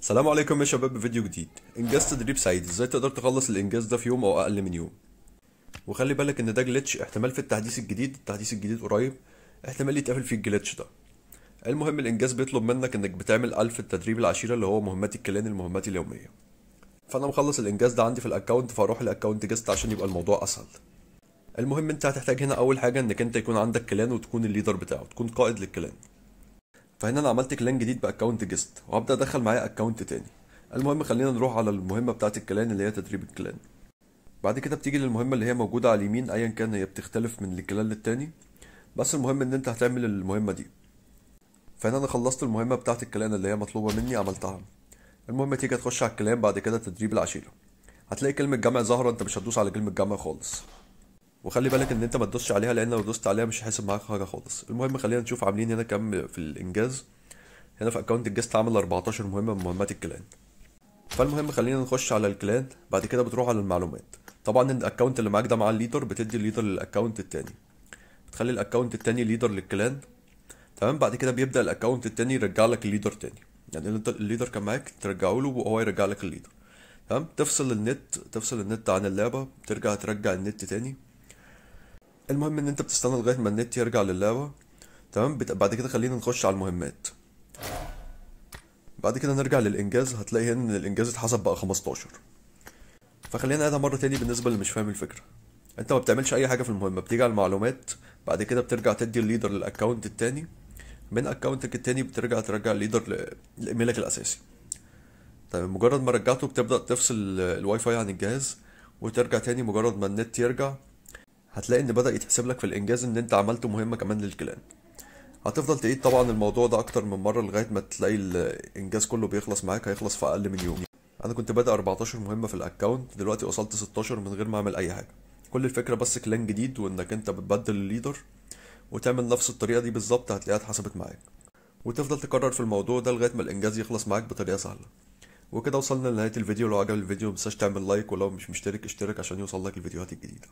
السلام عليكم يا شباب بفيديو جديد انجاز تدريب سعيد ازاي تقدر تخلص الانجاز ده في يوم او اقل من يوم وخلي بالك ان ده جلتش احتمال في التحديث الجديد التحديث الجديد قريب احتمال يتقفل فيه الجلتش ده المهم الانجاز بيطلب منك انك بتعمل ألف التدريب العشيرة اللي هو مهمات الكلان المهمات اليومية فانا مخلص الانجاز ده عندي في الاكونت فاروح الاكونت جست عشان يبقى الموضوع اسهل المهم انت هتحتاج هنا اول حاجة انك انت يكون عندك كلان وتكون الليدر بتاعه تكون قائد للكلان فهنا انا عملت كلان جديد باكونت جيست وهبدا ادخل معايا اكونت تاني المهم خلينا نروح على المهمه بتاعت الكلان اللي هي تدريب الكلان بعد كده بتيجي للمهمه اللي هي موجوده على اليمين ايا كان هي بتختلف من الكلان للتاني بس المهم ان انت هتعمل المهمه دي فهنا انا خلصت المهمه بتاعت الكلان اللي هي مطلوبه مني عملتها المهم تيجي تخش على الكلان بعد كده تدريب العشيره هتلاقي كلمه جمع ظاهره انت مش هتدوس على كلمه جمع خالص وخلي بالك ان انت ما تدوسش عليها لان لو دوست عليها مش هيحاسب معاك حاجه خالص المهم خلينا نشوف عاملين هنا كام في الانجاز هنا في اكونت الجست عامل 14 مهمه من مهمات الكلان فالمهم خلينا نخش على الكلان بعد كده بتروح على المعلومات طبعا الاكونت اللي معاك ده مع الليدر بتدي الليدر للاكونت التاني بتخلي الاكونت التاني ليدر للكلان تمام بعد كده بيبدا الاكونت التاني يرجع لك الليدر تاني يعني انت الليدر كان معاك ترجعه له وهو يرجع لك الليدر تمام تفصل النت تفصل النت عن اللعبه ترجع ترجع النت تاني المهم ان انت بتستنى لغايه ما النت يرجع للعبه تمام بعد كده خلينا نخش على المهمات بعد كده نرجع للانجاز هتلاقي هنا ان الانجاز اتحسب بقى 15 فخلينا نعيدها مره تاني بالنسبه اللي مش فاهم الفكره انت ما بتعملش اي حاجه في المهمه بتيجي على المعلومات بعد كده بترجع تدي الليدر للاكونت التاني من اكونتك التاني بترجع ترجع الليدر لايميلك الاساسي طيب مجرد ما رجعته بتبدا تفصل الواي فاي عن الجهاز وترجع تاني مجرد ما النت يرجع هتلاقي ان بدأ يتحسب لك في الانجاز ان انت عملته مهمة كمان للكلان هتفضل تعيد طبعا الموضوع ده اكتر من مرة لغاية ما تلاقي الانجاز كله بيخلص معاك هيخلص في اقل من يوم انا كنت بادئ 14 مهمة في الاكونت دلوقتي وصلت 16 من غير ما اعمل اي حاجة كل الفكرة بس كلان جديد وانك انت بتبدل الليدر وتعمل نفس الطريقة دي بالظبط هتلاقيها اتحسبت معاك وتفضل تكرر في الموضوع ده لغاية ما الانجاز يخلص معاك بطريقة سهلة وكده وصلنا لنهاية الفيديو لو عجب الفيديو متنساش تعمل لايك ولو مش مشترك اشترك عشان يوصل لك الفيديوهات الجديدة